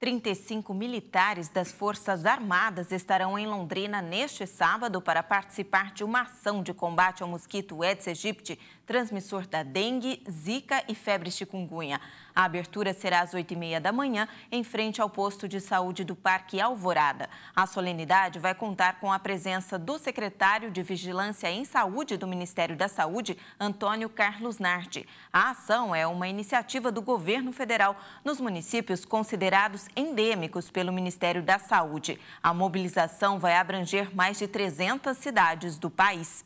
35 militares das Forças Armadas estarão em Londrina neste sábado para participar de uma ação de combate ao mosquito Aedes aegypti, transmissor da dengue, zika e febre chikungunya. A abertura será às 8h30 da manhã, em frente ao posto de saúde do Parque Alvorada. A solenidade vai contar com a presença do secretário de Vigilância em Saúde do Ministério da Saúde, Antônio Carlos Nardi. A ação é uma iniciativa do governo federal nos municípios considerados endêmicos pelo Ministério da Saúde. A mobilização vai abranger mais de 300 cidades do país.